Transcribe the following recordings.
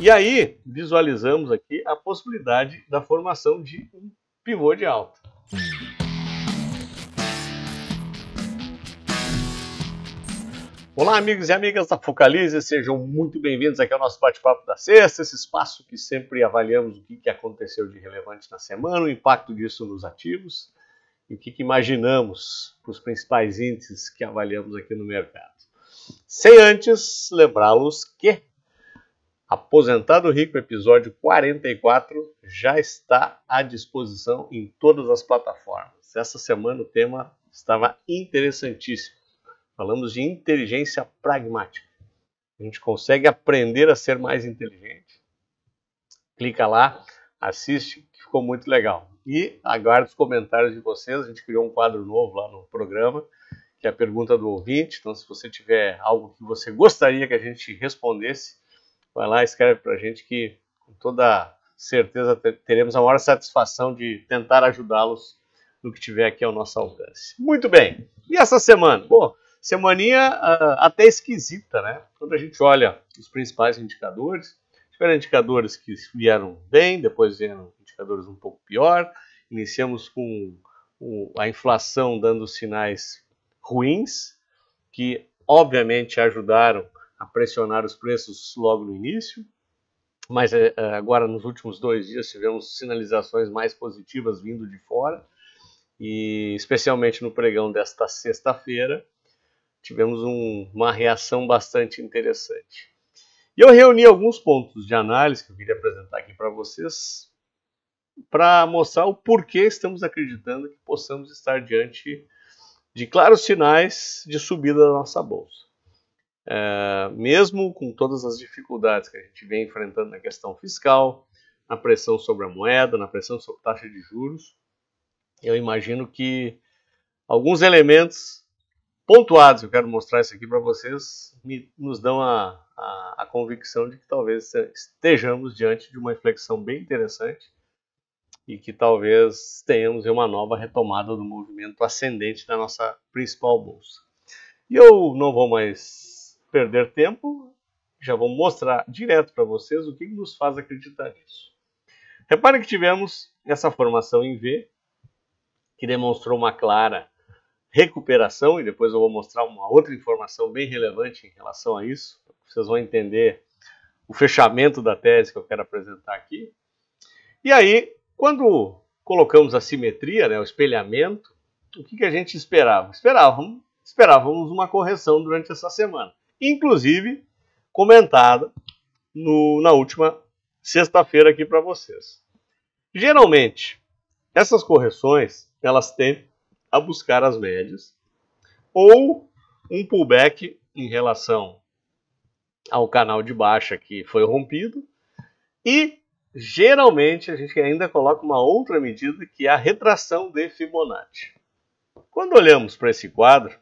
E aí, visualizamos aqui a possibilidade da formação de um pivô de alta. Olá, amigos e amigas da Focalize, sejam muito bem-vindos aqui ao nosso bate-papo da sexta, esse espaço que sempre avaliamos o que aconteceu de relevante na semana, o impacto disso nos ativos e o que imaginamos para os principais índices que avaliamos aqui no mercado. Sem antes lembrá-los que Aposentado Rico, episódio 44, já está à disposição em todas as plataformas. Essa semana o tema estava interessantíssimo. Falamos de inteligência pragmática. A gente consegue aprender a ser mais inteligente. Clica lá, assiste, que ficou muito legal. E aguardo os comentários de vocês. A gente criou um quadro novo lá no programa, que é a pergunta do ouvinte. Então, se você tiver algo que você gostaria que a gente respondesse, Vai lá, escreve para a gente que com toda certeza teremos a maior satisfação de tentar ajudá-los no que tiver aqui ao nosso alcance. Muito bem. E essa semana? Bom, semaninha uh, até esquisita, né? Quando a gente olha os principais indicadores, tiveram indicadores que vieram bem, depois vieram indicadores um pouco pior. Iniciamos com o, a inflação dando sinais ruins, que obviamente ajudaram a pressionar os preços logo no início, mas eh, eh, agora nos últimos dois dias tivemos sinalizações mais positivas vindo de fora e especialmente no pregão desta sexta-feira tivemos um, uma reação bastante interessante. E eu reuni alguns pontos de análise que eu queria apresentar aqui para vocês para mostrar o porquê estamos acreditando que possamos estar diante de claros sinais de subida da nossa bolsa. É, mesmo com todas as dificuldades que a gente vem enfrentando na questão fiscal, na pressão sobre a moeda, na pressão sobre taxa de juros, eu imagino que alguns elementos pontuados, eu quero mostrar isso aqui para vocês, me, nos dão a, a, a convicção de que talvez estejamos diante de uma inflexão bem interessante e que talvez tenhamos uma nova retomada do movimento ascendente da nossa principal bolsa. E eu não vou mais perder tempo, já vou mostrar direto para vocês o que nos faz acreditar nisso. Reparem que tivemos essa formação em V, que demonstrou uma clara recuperação, e depois eu vou mostrar uma outra informação bem relevante em relação a isso, vocês vão entender o fechamento da tese que eu quero apresentar aqui. E aí, quando colocamos a simetria, né, o espelhamento, o que, que a gente esperava? Esperávamos, esperávamos uma correção durante essa semana inclusive comentada no, na última sexta-feira aqui para vocês. Geralmente, essas correções elas tendem a buscar as médias ou um pullback em relação ao canal de baixa que foi rompido e geralmente a gente ainda coloca uma outra medida que é a retração de Fibonacci. Quando olhamos para esse quadro,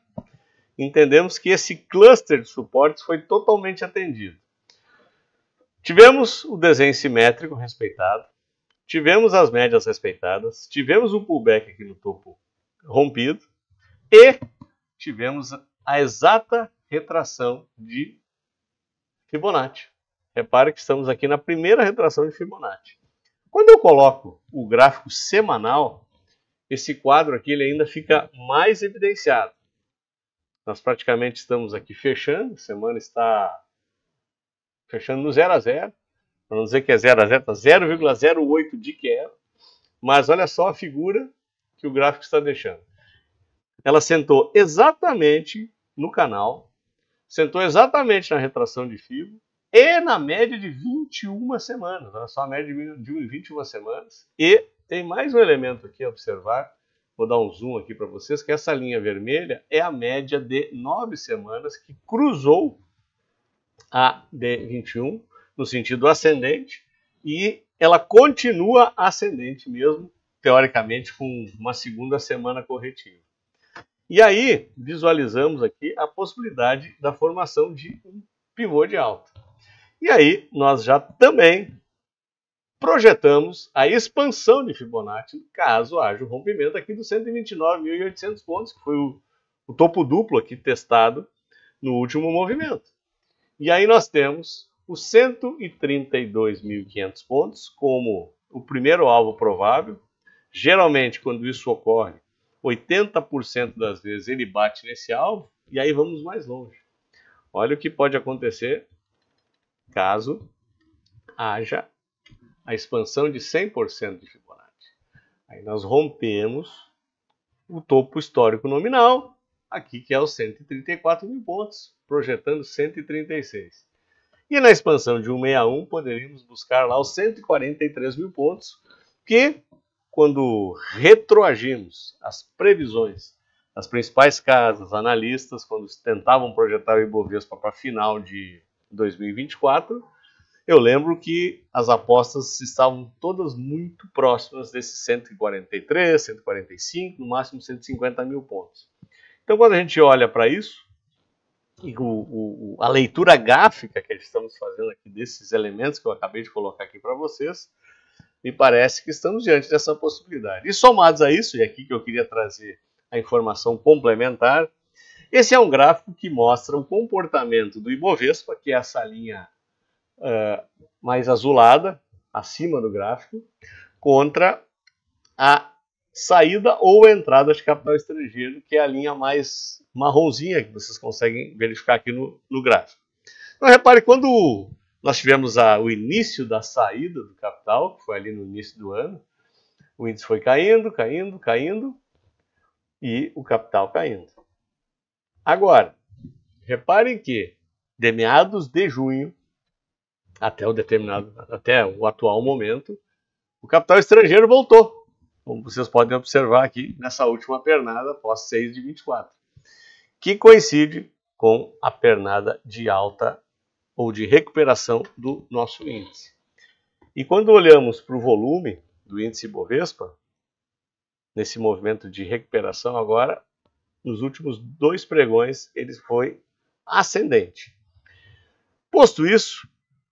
entendemos que esse cluster de suportes foi totalmente atendido. Tivemos o desenho simétrico respeitado, tivemos as médias respeitadas, tivemos o pullback aqui no topo rompido e tivemos a exata retração de Fibonacci. Repare que estamos aqui na primeira retração de Fibonacci. Quando eu coloco o gráfico semanal, esse quadro aqui ele ainda fica mais evidenciado. Nós praticamente estamos aqui fechando, a semana está fechando no 0 a 0 para não dizer que é 0 a 0, está 0,08 de que era, é. Mas olha só a figura que o gráfico está deixando. Ela sentou exatamente no canal, sentou exatamente na retração de fibra e na média de 21 semanas. Olha só a média de 21 semanas. E tem mais um elemento aqui a observar, vou dar um zoom aqui para vocês, que essa linha vermelha é a média de nove semanas que cruzou a D21 no sentido ascendente e ela continua ascendente mesmo, teoricamente, com uma segunda semana corretiva. E aí, visualizamos aqui a possibilidade da formação de um pivô de alta. E aí, nós já também projetamos a expansão de Fibonacci caso haja o um rompimento aqui dos 129.800 pontos, que foi o, o topo duplo aqui testado no último movimento. E aí nós temos os 132.500 pontos como o primeiro alvo provável. Geralmente, quando isso ocorre, 80% das vezes ele bate nesse alvo e aí vamos mais longe. Olha o que pode acontecer caso haja a expansão de 100% de Fibonacci. Aí nós rompemos o topo histórico nominal, aqui que é os 134 mil pontos, projetando 136. E na expansão de 161, poderíamos buscar lá os 143 mil pontos, que, quando retroagimos as previsões as principais casas, analistas, quando tentavam projetar o Ibovespa para final de 2024, eu lembro que as apostas estavam todas muito próximas desses 143, 145, no máximo 150 mil pontos. Então, quando a gente olha para isso, o, o, a leitura gráfica que estamos fazendo aqui desses elementos que eu acabei de colocar aqui para vocês, me parece que estamos diante dessa possibilidade. E somados a isso, e aqui que eu queria trazer a informação complementar, esse é um gráfico que mostra o comportamento do Ibovespa, que é essa linha é, mais azulada, acima do gráfico, contra a saída ou entrada de capital estrangeiro, que é a linha mais marronzinha que vocês conseguem verificar aqui no, no gráfico. Então, repare, quando nós tivemos a, o início da saída do capital, que foi ali no início do ano, o índice foi caindo, caindo, caindo e o capital caindo. Agora, reparem que de meados de junho até o determinado, até o atual momento, o capital estrangeiro voltou. Como vocês podem observar aqui nessa última pernada pós 6 de 24, que coincide com a pernada de alta ou de recuperação do nosso índice. E quando olhamos para o volume do índice Bovespa, nesse movimento de recuperação agora, nos últimos dois pregões ele foi ascendente. Posto isso,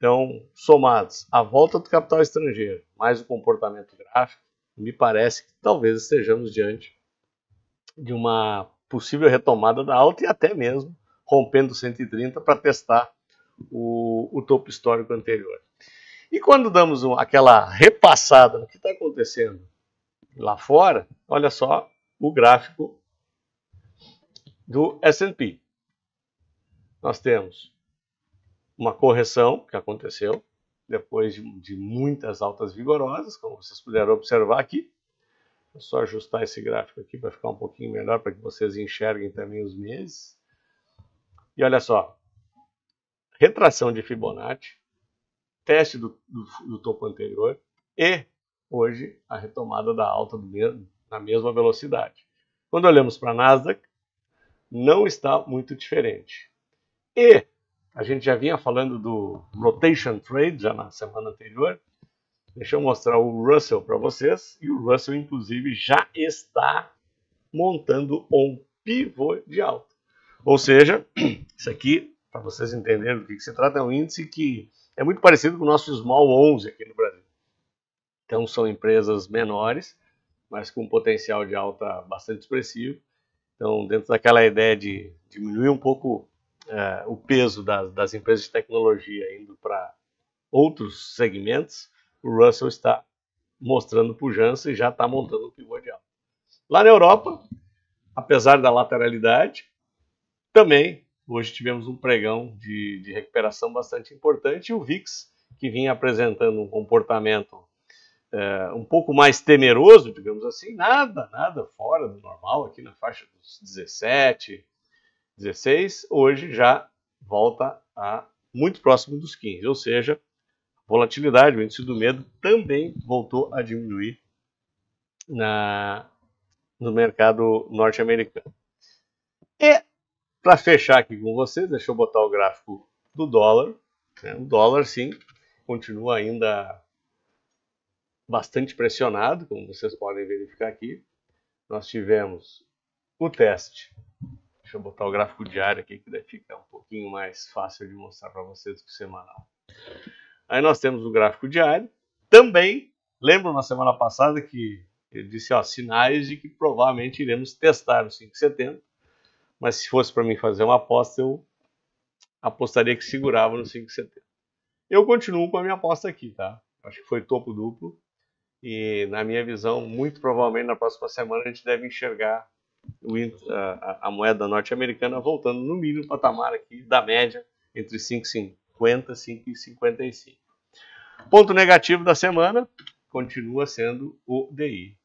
então, somados a volta do capital estrangeiro, mais o comportamento gráfico, me parece que talvez estejamos diante de uma possível retomada da alta e até mesmo rompendo 130 para testar o, o, topo histórico anterior. E quando damos um, aquela repassada no que está acontecendo lá fora, olha só o gráfico do S&P. Nós temos uma correção que aconteceu depois de, de muitas altas vigorosas, como vocês puderam observar aqui. Vou só ajustar esse gráfico aqui para ficar um pouquinho melhor, para que vocês enxerguem também os meses. E olha só, retração de Fibonacci, teste do, do, do topo anterior e, hoje, a retomada da alta mesmo, na mesma velocidade. Quando olhamos para a Nasdaq, não está muito diferente. E a gente já vinha falando do rotation trade já na semana anterior. Deixa eu mostrar o Russell para vocês. E o Russell, inclusive, já está montando um pivô de alta. Ou seja, isso aqui, para vocês entenderem do que, que se trata, é um índice que é muito parecido com o nosso Small 11 aqui no Brasil. Então, são empresas menores, mas com um potencial de alta bastante expressivo. Então, dentro daquela ideia de diminuir um pouco é, o peso das, das empresas de tecnologia indo para outros segmentos, o Russell está mostrando pujança e já está montando um pivô de alta. Lá na Europa, apesar da lateralidade, também hoje tivemos um pregão de, de recuperação bastante importante. O VIX, que vinha apresentando um comportamento é, um pouco mais temeroso, digamos assim, nada, nada fora do normal, aqui na faixa dos 17, 16, hoje já volta a muito próximo dos 15, ou seja, volatilidade, o índice do medo também voltou a diminuir na, no mercado norte-americano. E para fechar aqui com vocês, deixa eu botar o gráfico do dólar. Né? O dólar sim continua ainda bastante pressionado, como vocês podem verificar aqui. Nós tivemos o teste Deixa eu botar o gráfico diário aqui, que daí fica um pouquinho mais fácil de mostrar para vocês que o semanal. Aí nós temos o gráfico diário. Também, lembro na semana passada que eu disse ó, sinais de que provavelmente iremos testar o 5 de setembro. Mas se fosse para mim fazer uma aposta, eu apostaria que segurava no 5 de setembro. Eu continuo com a minha aposta aqui, tá? Acho que foi topo duplo. E na minha visão, muito provavelmente na próxima semana a gente deve enxergar a, a moeda norte-americana voltando no mínimo patamar aqui da média entre 5,50 e 5,55. Ponto negativo da semana continua sendo o DI,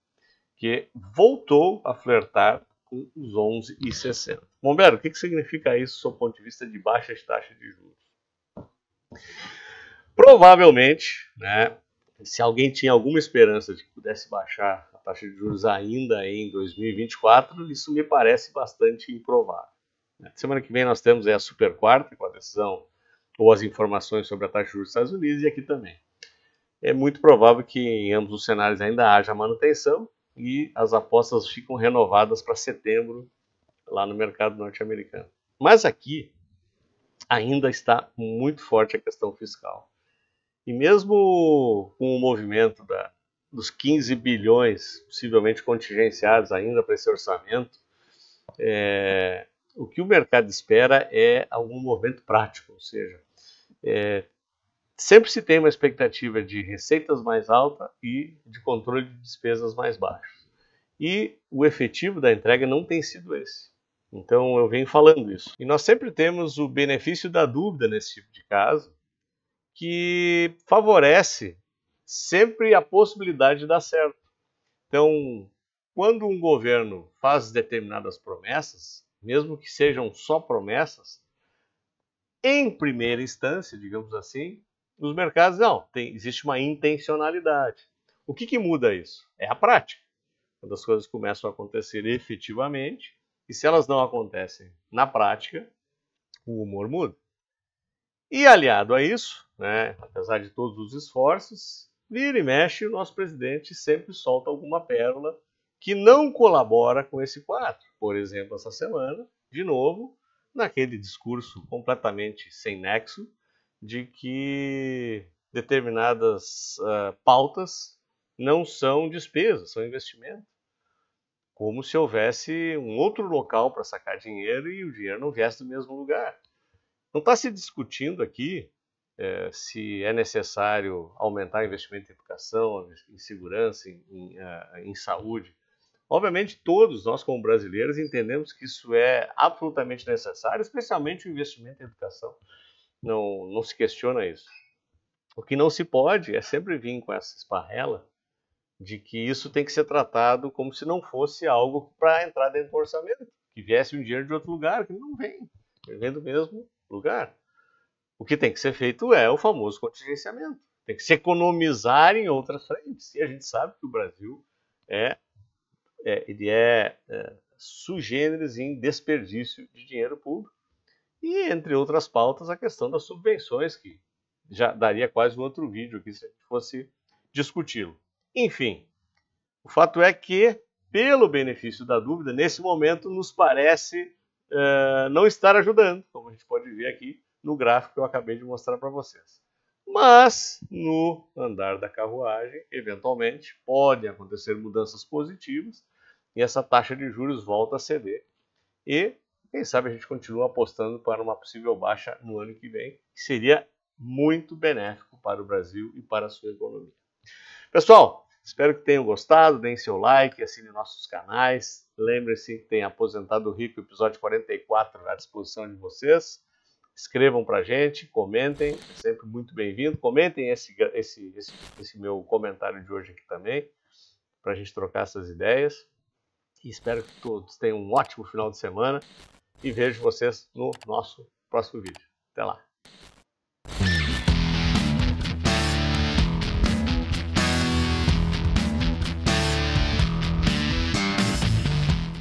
que voltou a flertar com os 11,60. Bombeiro, o que, que significa isso do ponto de vista de baixas taxas de juros? Provavelmente, né, se alguém tinha alguma esperança de que pudesse baixar taxa de juros ainda em 2024, isso me parece bastante improvável. Né? Semana que vem nós temos a super quarta com a decisão ou as informações sobre a taxa de juros dos Estados Unidos e aqui também. É muito provável que em ambos os cenários ainda haja manutenção e as apostas ficam renovadas para setembro lá no mercado norte-americano. Mas aqui ainda está muito forte a questão fiscal. E mesmo com o movimento da, dos 15 bilhões possivelmente contingenciados ainda para esse orçamento, é, o que o mercado espera é algum movimento prático, ou seja, é, sempre se tem uma expectativa de receitas mais alta e de controle de despesas mais baixo. E o efetivo da entrega não tem sido esse. Então eu venho falando isso. E nós sempre temos o benefício da dúvida nesse tipo de caso, que favorece sempre a possibilidade de dar certo. Então, quando um governo faz determinadas promessas, mesmo que sejam só promessas, em primeira instância, digamos assim, nos mercados não, tem, existe uma intencionalidade. O que, que muda isso? É a prática. Quando as coisas começam a acontecer efetivamente, e se elas não acontecem na prática, o humor muda. E aliado a isso, né, apesar de todos os esforços, Vira e mexe, o nosso presidente sempre solta alguma pérola que não colabora com esse quadro. Por exemplo, essa semana, de novo, naquele discurso completamente sem nexo de que determinadas uh, pautas não são despesas, são investimentos, Como se houvesse um outro local para sacar dinheiro e o dinheiro não viesse do mesmo lugar. Não está se discutindo aqui é, se é necessário aumentar investimento em educação, em segurança, em, em, eh, em saúde. Obviamente, todos nós, como brasileiros, entendemos que isso é absolutamente necessário, especialmente o investimento em educação. Não, não se questiona isso. O que não se pode é sempre vir com essa esparrela de que isso tem que ser tratado como se não fosse algo para entrar dentro do orçamento, que viesse um dinheiro de outro lugar, que não vem, ele vem do mesmo lugar. O que tem que ser feito é o famoso contingenciamento. Tem que se economizar em outras frentes. E a gente sabe que o Brasil é, é ele é, é sugêneres em desperdício de dinheiro público. E, entre outras pautas, a questão das subvenções, que já daria quase um outro vídeo aqui se a gente fosse discuti-lo. Enfim, o fato é que, pelo benefício da dúvida, nesse momento nos parece uh, não estar ajudando, como a gente pode ver aqui, no gráfico que eu acabei de mostrar para vocês. Mas no andar da carruagem, eventualmente, podem acontecer mudanças positivas e essa taxa de juros volta a ceder. E quem sabe a gente continua apostando para uma possível baixa no ano que vem, que seria muito benéfico para o Brasil e para a sua economia. Pessoal, espero que tenham gostado, deem seu like, assinem nossos canais. Lembre-se que tem Aposentado Rico, episódio 44 à disposição de vocês escrevam para a gente, comentem, é sempre muito bem-vindo. Comentem esse, esse, esse, esse, meu comentário de hoje aqui também, para a gente trocar essas ideias. E espero que todos tenham um ótimo final de semana e vejo vocês no nosso próximo vídeo. Até lá!